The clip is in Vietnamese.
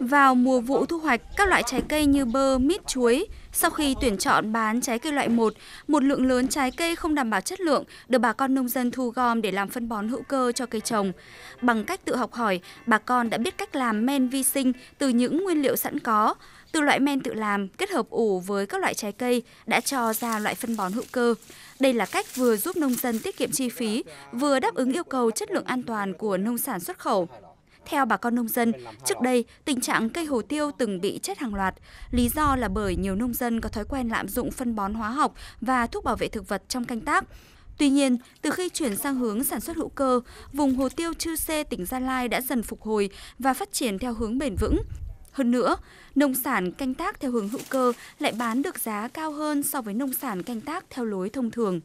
Vào mùa vụ thu hoạch, các loại trái cây như bơ, mít, chuối, sau khi tuyển chọn bán trái cây loại 1, một lượng lớn trái cây không đảm bảo chất lượng được bà con nông dân thu gom để làm phân bón hữu cơ cho cây trồng. Bằng cách tự học hỏi, bà con đã biết cách làm men vi sinh từ những nguyên liệu sẵn có. Từ loại men tự làm kết hợp ủ với các loại trái cây đã cho ra loại phân bón hữu cơ. Đây là cách vừa giúp nông dân tiết kiệm chi phí, vừa đáp ứng yêu cầu chất lượng an toàn của nông sản xuất khẩu. Theo bà con nông dân, trước đây tình trạng cây hồ tiêu từng bị chết hàng loạt, lý do là bởi nhiều nông dân có thói quen lạm dụng phân bón hóa học và thuốc bảo vệ thực vật trong canh tác. Tuy nhiên, từ khi chuyển sang hướng sản xuất hữu cơ, vùng hồ tiêu Chư Sê, tỉnh Gia Lai đã dần phục hồi và phát triển theo hướng bền vững. Hơn nữa, nông sản canh tác theo hướng hữu cơ lại bán được giá cao hơn so với nông sản canh tác theo lối thông thường.